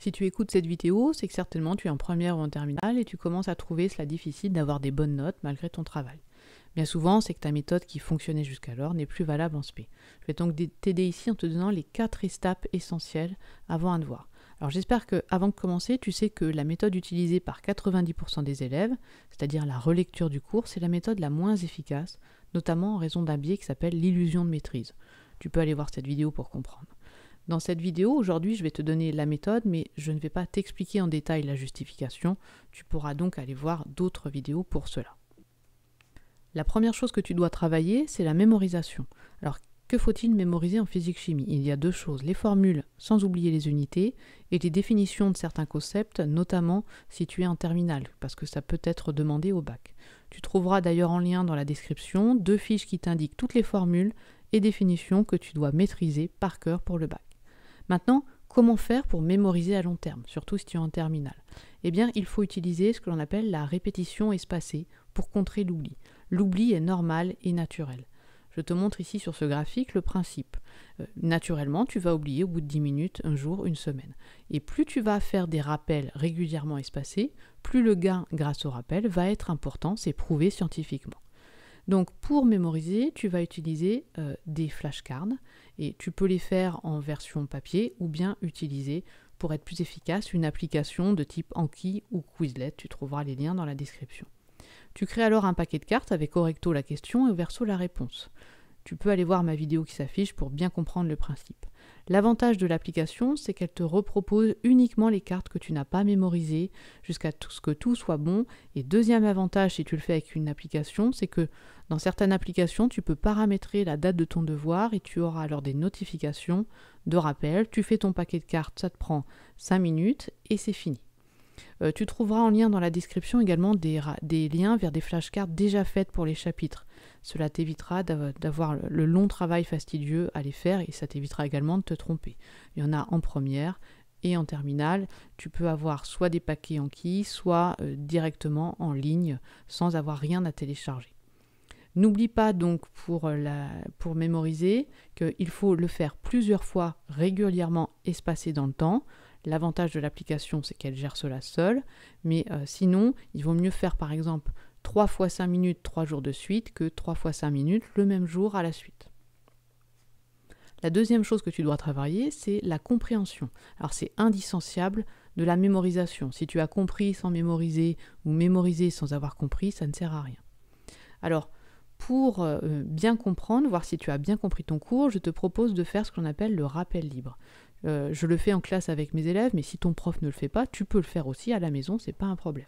Si tu écoutes cette vidéo, c'est que certainement tu es en première ou en terminale et tu commences à trouver cela difficile d'avoir des bonnes notes malgré ton travail. Bien souvent, c'est que ta méthode qui fonctionnait jusqu'alors n'est plus valable en SP. Je vais donc t'aider ici en te donnant les quatre étapes essentielles avant un devoir. Alors j'espère que avant de commencer, tu sais que la méthode utilisée par 90% des élèves, c'est-à-dire la relecture du cours, c'est la méthode la moins efficace, notamment en raison d'un biais qui s'appelle l'illusion de maîtrise. Tu peux aller voir cette vidéo pour comprendre. Dans cette vidéo, aujourd'hui, je vais te donner la méthode, mais je ne vais pas t'expliquer en détail la justification. Tu pourras donc aller voir d'autres vidéos pour cela. La première chose que tu dois travailler, c'est la mémorisation. Alors, que faut-il mémoriser en physique-chimie Il y a deux choses, les formules, sans oublier les unités, et les définitions de certains concepts, notamment si tu es en terminale, parce que ça peut être demandé au bac. Tu trouveras d'ailleurs en lien dans la description deux fiches qui t'indiquent toutes les formules et définitions que tu dois maîtriser par cœur pour le bac. Maintenant, comment faire pour mémoriser à long terme, surtout si tu es en terminale Eh bien, il faut utiliser ce que l'on appelle la répétition espacée pour contrer l'oubli. L'oubli est normal et naturel. Je te montre ici sur ce graphique le principe. Euh, naturellement, tu vas oublier au bout de 10 minutes, un jour, une semaine. Et plus tu vas faire des rappels régulièrement espacés, plus le gain grâce au rappel va être important, c'est prouvé scientifiquement. Donc pour mémoriser, tu vas utiliser euh, des flashcards et tu peux les faire en version papier ou bien utiliser pour être plus efficace une application de type Anki ou Quizlet. Tu trouveras les liens dans la description. Tu crées alors un paquet de cartes avec au recto la question et au verso la réponse tu peux aller voir ma vidéo qui s'affiche pour bien comprendre le principe. L'avantage de l'application, c'est qu'elle te repropose uniquement les cartes que tu n'as pas mémorisées jusqu'à ce que tout soit bon. Et deuxième avantage, si tu le fais avec une application, c'est que dans certaines applications, tu peux paramétrer la date de ton devoir et tu auras alors des notifications de rappel. Tu fais ton paquet de cartes, ça te prend 5 minutes et c'est fini. Euh, tu trouveras en lien dans la description également des, des liens vers des flashcards déjà faites pour les chapitres. Cela t'évitera d'avoir le long travail fastidieux à les faire et ça t'évitera également de te tromper. Il y en a en première et en terminale. Tu peux avoir soit des paquets en qui, soit euh, directement en ligne sans avoir rien à télécharger. N'oublie pas donc pour, pour mémoriser qu'il faut le faire plusieurs fois régulièrement espacé dans le temps. L'avantage de l'application, c'est qu'elle gère cela seule, mais euh, sinon, il vaut mieux faire par exemple 3 fois 5 minutes 3 jours de suite que 3 fois 5 minutes le même jour à la suite. La deuxième chose que tu dois travailler, c'est la compréhension. Alors c'est indissociable de la mémorisation. Si tu as compris sans mémoriser ou mémorisé sans avoir compris, ça ne sert à rien. Alors, pour euh, bien comprendre, voir si tu as bien compris ton cours, je te propose de faire ce qu'on appelle le rappel libre. Euh, je le fais en classe avec mes élèves, mais si ton prof ne le fait pas, tu peux le faire aussi à la maison, c'est pas un problème.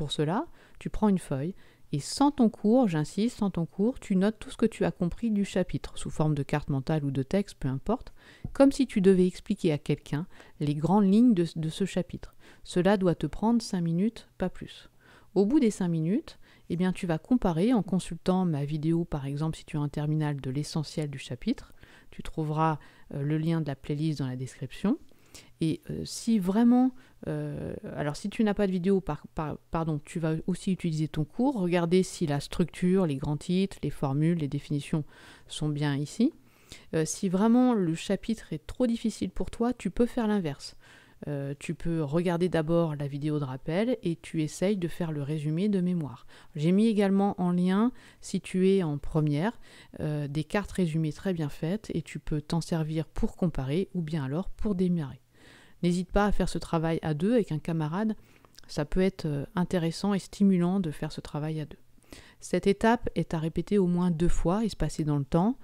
Pour cela, tu prends une feuille et sans ton cours, j'insiste, sans ton cours, tu notes tout ce que tu as compris du chapitre, sous forme de carte mentale ou de texte, peu importe, comme si tu devais expliquer à quelqu'un les grandes lignes de, ce chapitre. Cela doit te prendre 5 minutes, pas plus. Au bout des 5 minutes, eh bien, tu vas comparer en consultant ma vidéo, par exemple, si tu as un terminal de l'essentiel du chapitre. Tu trouveras euh, le lien de la playlist dans la description. Et euh, si vraiment, euh, alors si tu n'as pas de vidéo, pardon, tu vas aussi utiliser ton cours, regarder si la structure, les grands titres, les formules, les définitions sont bien ici. Euh, si vraiment le chapitre est trop difficile pour toi, tu peux faire l'inverse. Euh, tu peux regarder d'abord la vidéo de rappel et tu essayes de faire le résumé de mémoire. J'ai mis également en lien, si tu es en première, euh, des cartes résumées très bien faites et tu peux t'en servir pour comparer ou bien alors pour démarrer. N'hésite pas à faire ce travail à deux avec un camarade. Ça peut être euh, intéressant et stimulant de faire ce travail à deux. Cette étape est à répéter au moins deux fois, et se passer dans le temps.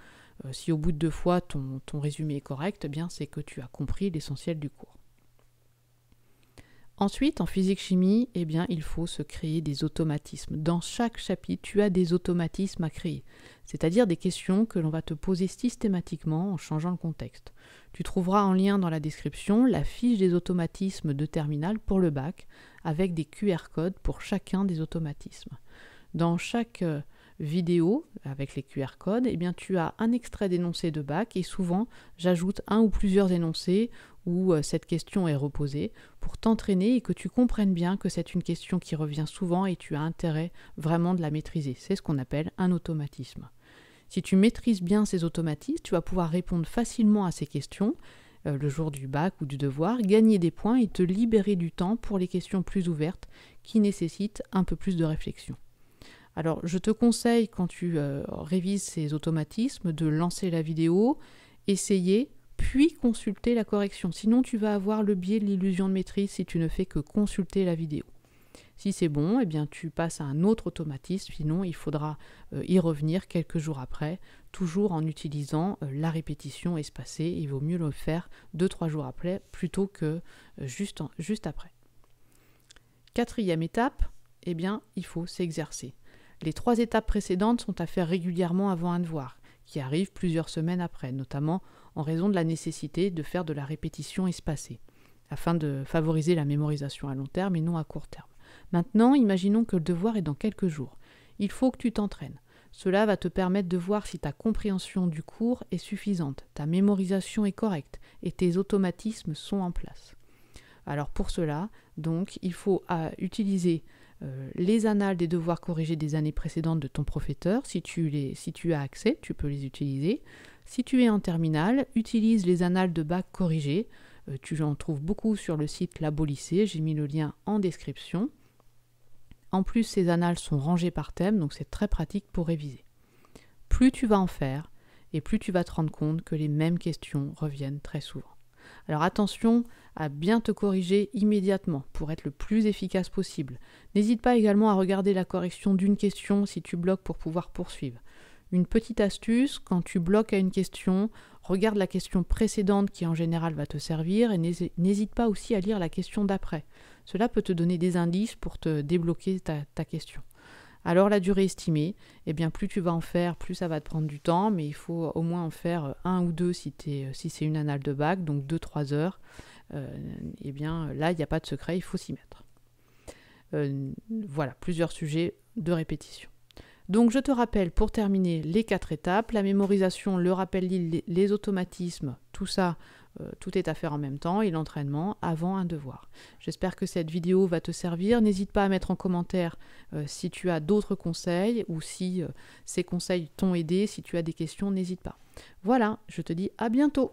si au bout de deux fois ton, résumé est correct, eh bien c'est que tu as compris l'essentiel du cours. Ensuite, en physique-chimie, eh bien, il faut se créer des automatismes. Dans chaque chapitre, tu as des automatismes à créer, c'est-à-dire des questions que l'on va te poser systématiquement en changeant le contexte. Tu trouveras en lien dans la description la fiche des automatismes de terminal pour le bac, avec des QR codes pour chacun des automatismes. Dans chaque euh, vidéo avec les QR codes, eh bien, tu as un extrait d'énoncé de bac et souvent j'ajoute un ou plusieurs énoncés où euh, cette question est reposée pour t'entraîner et que tu comprennes bien que c'est une question qui revient souvent et tu as intérêt vraiment de la maîtriser. C'est ce qu'on appelle un automatisme. Si tu maîtrises bien ces automatismes, tu vas pouvoir répondre facilement à ces questions euh, le jour du bac ou du devoir, gagner des points et te libérer du temps pour les questions plus ouvertes qui nécessitent un peu plus de réflexion. Alors je te conseille quand tu euh, révises ces automatismes de lancer la vidéo, essayer puis consulter la correction. Sinon, tu vas avoir le biais de l'illusion de maîtrise si tu ne fais que consulter la vidéo. Si c'est bon, eh bien tu passes à un autre automatisme, sinon il faudra euh, y revenir quelques jours après, toujours en utilisant euh, la répétition espacée. Il vaut mieux le faire 2-3 jours après plutôt que euh, juste, après. Quatrième étape, eh bien il faut s'exercer. Les trois étapes précédentes sont à faire régulièrement avant un devoir, qui arrive plusieurs semaines après, notamment en raison de la nécessité de faire de la répétition espacée, afin de favoriser la mémorisation à long terme et non à court terme. Maintenant, imaginons que le devoir est dans quelques jours. Il faut que tu t'entraînes. Cela va te permettre de voir si ta compréhension du cours est suffisante, ta mémorisation est correcte et tes automatismes sont en place. Alors pour cela, donc, il faut euh, utiliser euh, les annales des devoirs corrigés des années précédentes de ton professeur. Si tu, les, si as accès, tu peux les utiliser. Si tu es en terminale, utilise les annales de bac corrigés. Euh, tu en trouves beaucoup sur le site Labo Lycée. J'ai mis le lien en description. En plus, ces annales sont rangées par thème, donc c'est très pratique pour réviser. Plus tu vas en faire, et plus tu vas te rendre compte que les mêmes questions reviennent très souvent. Alors attention à bien te corriger immédiatement pour être le plus efficace possible. N'hésite pas également à regarder la correction d'une question si tu bloques pour pouvoir poursuivre. Une petite astuce, quand tu bloques à une question, regarde la question précédente qui en général va te servir et n'hésite pas aussi à lire la question d'après. Cela peut te donner des indices pour te débloquer ta, question. Alors la durée estimée, eh bien plus tu vas en faire, plus ça va te prendre du temps, mais il faut au moins en faire euh, un ou deux si, euh, c'est une annale de bac, donc 2-3 heures. Euh, eh bien là, il n'y a pas de secret, il faut s'y mettre. voilà, plusieurs sujets de répétition. Donc je te rappelle pour terminer les quatre étapes, la mémorisation, le rappel, les automatismes, tout ça, euh, tout est à faire en même temps et l'entraînement avant un devoir. J'espère que cette vidéo va te servir. N'hésite pas à mettre en commentaire euh, si tu as d'autres conseils ou si euh, ces conseils t'ont aidé. Si tu as des questions, n'hésite pas. Voilà, je te dis à bientôt.